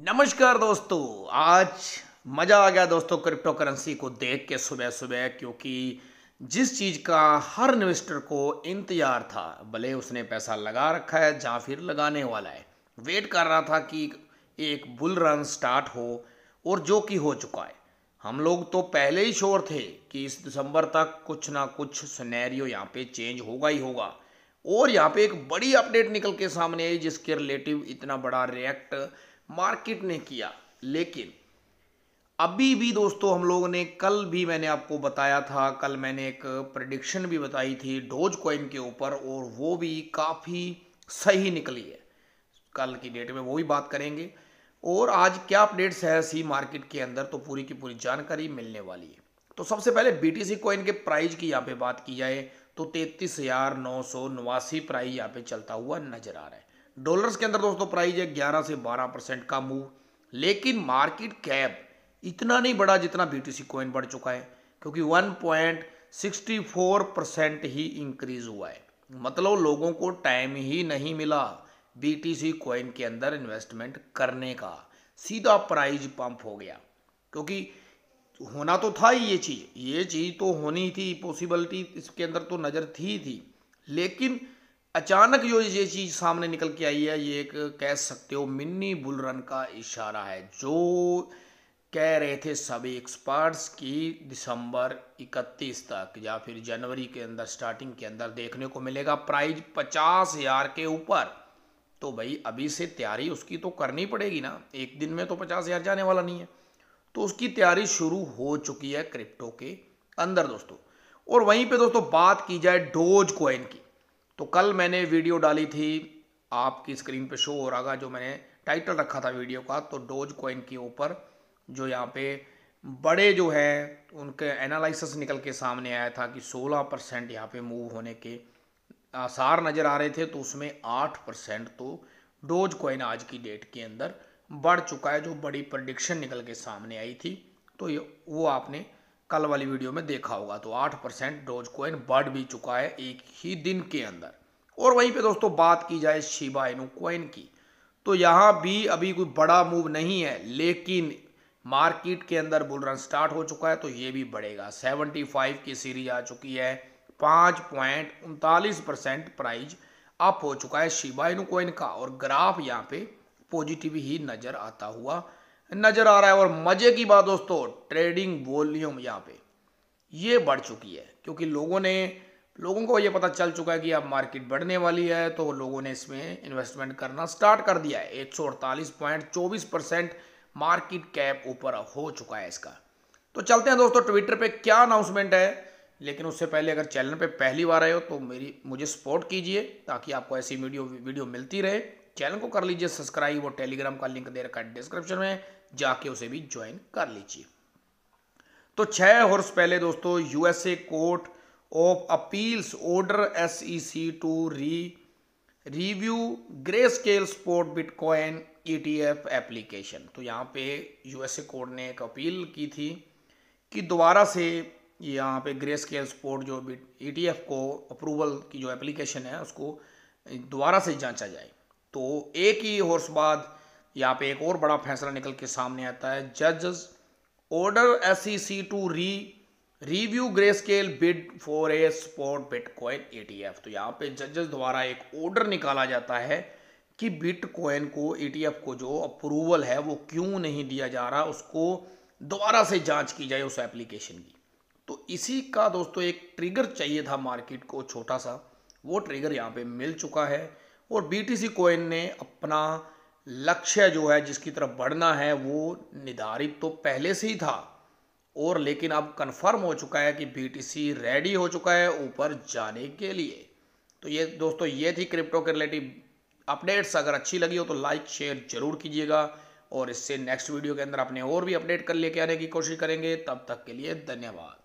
नमस्कार दोस्तों आज मज़ा आ गया दोस्तों क्रिप्टो करेंसी को देख के सुबह सुबह क्योंकि जिस चीज़ का हर इन्वेस्टर को इंतज़ार था भले उसने पैसा लगा रखा है जहाँ फिर लगाने वाला है वेट कर रहा था कि एक बुल रन स्टार्ट हो और जो कि हो चुका है हम लोग तो पहले ही शोर थे कि इस दिसंबर तक कुछ ना कुछ सनेरियो यहाँ पे चेंज होगा ही होगा और यहाँ पे एक बड़ी अपडेट निकल के सामने आई जिसके रिलेटिव इतना बड़ा रिएक्ट मार्केट ने किया लेकिन अभी भी दोस्तों हम लोगों ने कल भी मैंने आपको बताया था कल मैंने एक प्रडिक्शन भी बताई थी डोज कॉइन के ऊपर और वो भी काफ़ी सही निकली है कल की डेट में वो भी बात करेंगे और आज क्या अपडेट्स है सी मार्केट के अंदर तो पूरी की पूरी जानकारी मिलने वाली है तो सबसे पहले बी टी कॉइन के प्राइस की यहाँ पे बात की जाए तो तैतीस हज़ार नौ सौ नवासी प्राइस यहाँ पे चलता हुआ नजर आ रहा है डॉलर्स के अंदर दोस्तों प्राइस है ग्यारह से बारह परसेंट का मूव लेकिन मार्केट कैप इतना नहीं बढ़ा जितना बी टी कॉइन बढ़ चुका है क्योंकि 1.64 परसेंट ही इंक्रीज हुआ है मतलब लोगों को टाइम ही नहीं मिला बी टी कॉइन के अंदर इन्वेस्टमेंट करने का सीधा प्राइज पंप हो गया क्योंकि होना तो था ही ये चीज़ ये चीज़ तो होनी थी पॉसिबिलिटी इसके अंदर तो नज़र थी थी लेकिन अचानक जो ये चीज़ सामने निकल के आई है ये एक कह सकते हो मिनी बुल रन का इशारा है जो कह रहे थे सभी एक्सपर्ट्स कि दिसंबर 31 तक या फिर जनवरी के अंदर स्टार्टिंग के अंदर देखने को मिलेगा प्राइज पचास हज़ार के ऊपर तो भाई अभी से तैयारी उसकी तो करनी पड़ेगी ना एक दिन में तो पचास हज़ार जाने वाला नहीं है तो उसकी तैयारी शुरू हो चुकी है क्रिप्टो के अंदर दोस्तों और वहीं पे दोस्तों बात की जाए डोज कोइन की तो कल मैंने वीडियो डाली थी आपकी स्क्रीन पे शो हो रहा था जो मैंने टाइटल रखा था वीडियो का तो डोज कॉइन के ऊपर जो यहाँ पे बड़े जो हैं उनके एनालिसिस निकल के सामने आया था कि 16 परसेंट यहाँ पे मूव होने के आसार नज़र आ रहे थे तो उसमें 8 परसेंट तो डोज कॉइन आज की डेट के अंदर बढ़ चुका है जो बड़ी प्रडिक्शन निकल के सामने आई थी तो ये वो आपने कल वाली वीडियो में देखा होगा तो आठ परसेंट डोज कोइन बढ़ भी चुका है एक ही दिन के अंदर और वहीं पे दोस्तों बात की जाए शिबा इनू कोइन की तो यहाँ भी अभी कोई बड़ा मूव नहीं है लेकिन मार्केट के अंदर बुल रन स्टार्ट हो चुका है तो ये भी बढ़ेगा 75 की सीरीज आ चुकी है पाँच पॉइंट उनतालीस परसेंट प्राइज अप हो चुका है शिबा इनू कोइन का और ग्राफ यहाँ पे पॉजिटिव ही नज़र आता हुआ नज़र आ रहा है और मज़े की बात दोस्तों ट्रेडिंग वॉल्यूम यहाँ पे ये बढ़ चुकी है क्योंकि लोगों ने लोगों को ये पता चल चुका है कि अब मार्केट बढ़ने वाली है तो लोगों ने इसमें इन्वेस्टमेंट करना स्टार्ट कर दिया है एक परसेंट मार्केट कैप ऊपर हो चुका है इसका तो चलते हैं दोस्तों ट्विटर पे क्या अनाउंसमेंट है लेकिन उससे पहले अगर चैनल पे पहली बार आए हो तो मेरी मुझे सपोर्ट कीजिए ताकि आपको ऐसी वीडियो वीडियो मिलती रहे चैनल को कर लीजिए सब्सक्राइब और टेलीग्राम का लिंक दे रखा है डिस्क्रिप्शन में जाके उसे भी ज्वाइन कर लीजिए तो छह हॉर्स पहले दोस्तों USA court of appeals order SEC to re review Grayscale spot bitcoin ETF application तो यहाँ पे यूएसए कोर्ट ने एक अपील की थी कि दोबारा से यहाँ पे ग्रे स्केल स्पोर्ट जो ई e को अप्रूवल की जो एप्लीकेशन है उसको दोबारा से जांचा जाए तो एक ही होर्स बाद यहाँ पे एक और बड़ा फैसला निकल के सामने आता है जजेस order S C to re review Grayscale bid for a spot bitcoin ETF तो यहाँ पे जजेस द्वारा एक ऑर्डर निकाला जाता है कि बिटकॉइन को ईटीएफ को जो अप्रूवल है वो क्यों नहीं दिया जा रहा उसको दोबारा से जांच की जाए उस एप्लीकेशन की तो इसी का दोस्तों एक ट्रिगर चाहिए था मार्केट को छोटा सा वो ट्रिगर यहाँ पे मिल चुका है और बी टी सी कोइन ने अपना लक्ष्य जो है जिसकी तरफ बढ़ना है वो निर्धारित तो पहले से ही था और लेकिन अब कंफर्म हो चुका है कि बी टी सी रेडी हो चुका है ऊपर जाने के लिए तो ये दोस्तों ये थी क्रिप्टो के रिलेटिव अपडेट्स अगर अच्छी लगी हो तो लाइक शेयर जरूर कीजिएगा और इससे नेक्स्ट वीडियो के अंदर अपने और भी अपडेट कर लेके आने की कोशिश करेंगे तब तक के लिए धन्यवाद